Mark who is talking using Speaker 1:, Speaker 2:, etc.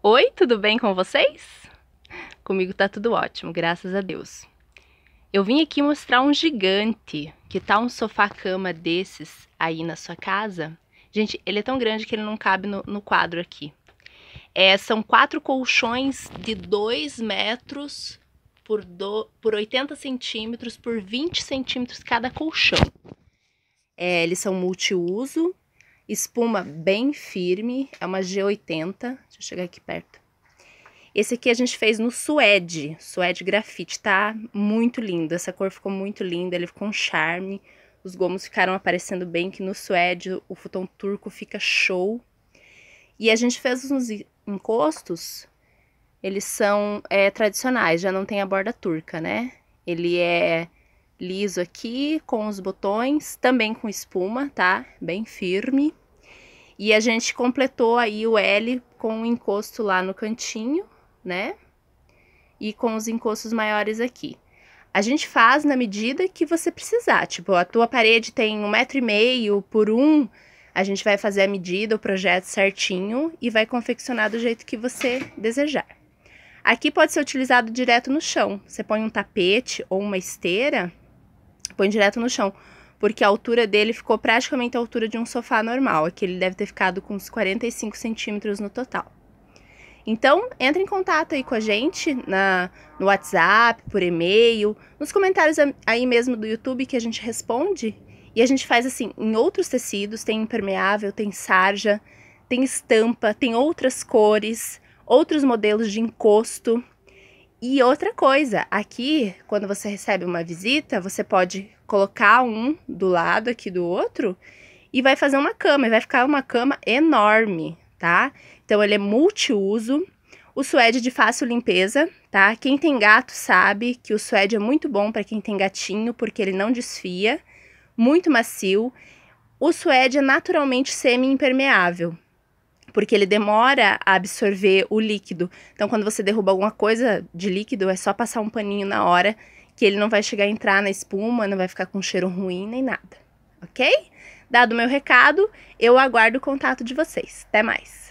Speaker 1: Oi, tudo bem com vocês? Comigo tá tudo ótimo, graças a Deus. Eu vim aqui mostrar um gigante, que tá um sofá-cama desses aí na sua casa. Gente, ele é tão grande que ele não cabe no, no quadro aqui. É, são quatro colchões de 2 metros por, do, por 80 centímetros por 20 centímetros cada colchão. É, eles são multiuso, Espuma bem firme, é uma G80. Deixa eu chegar aqui perto. Esse aqui a gente fez no suede, suede grafite, tá muito lindo. Essa cor ficou muito linda, ele ficou um charme. Os gomos ficaram aparecendo bem, que no suede o futon turco fica show. E a gente fez uns encostos, eles são é, tradicionais, já não tem a borda turca, né? Ele é liso aqui, com os botões, também com espuma, tá? Bem firme. E a gente completou aí o L com o encosto lá no cantinho, né? E com os encostos maiores aqui. A gente faz na medida que você precisar. Tipo, a tua parede tem um metro e meio por um, a gente vai fazer a medida, o projeto certinho e vai confeccionar do jeito que você desejar. Aqui pode ser utilizado direto no chão. Você põe um tapete ou uma esteira põe direto no chão, porque a altura dele ficou praticamente a altura de um sofá normal, aqui é ele deve ter ficado com uns 45 centímetros no total. Então, entre em contato aí com a gente na, no WhatsApp, por e-mail, nos comentários aí mesmo do YouTube que a gente responde. E a gente faz assim em outros tecidos: tem impermeável, tem sarja, tem estampa, tem outras cores, outros modelos de encosto. E outra coisa, aqui, quando você recebe uma visita, você pode colocar um do lado aqui do outro e vai fazer uma cama, e vai ficar uma cama enorme, tá? Então ele é multiuso. O suede é de fácil limpeza, tá? Quem tem gato sabe que o suede é muito bom para quem tem gatinho, porque ele não desfia, muito macio. O suede é naturalmente semi-impermeável, porque ele demora a absorver o líquido. Então, quando você derruba alguma coisa de líquido, é só passar um paninho na hora que ele não vai chegar a entrar na espuma, não vai ficar com cheiro ruim nem nada, ok? Dado o meu recado, eu aguardo o contato de vocês. Até mais!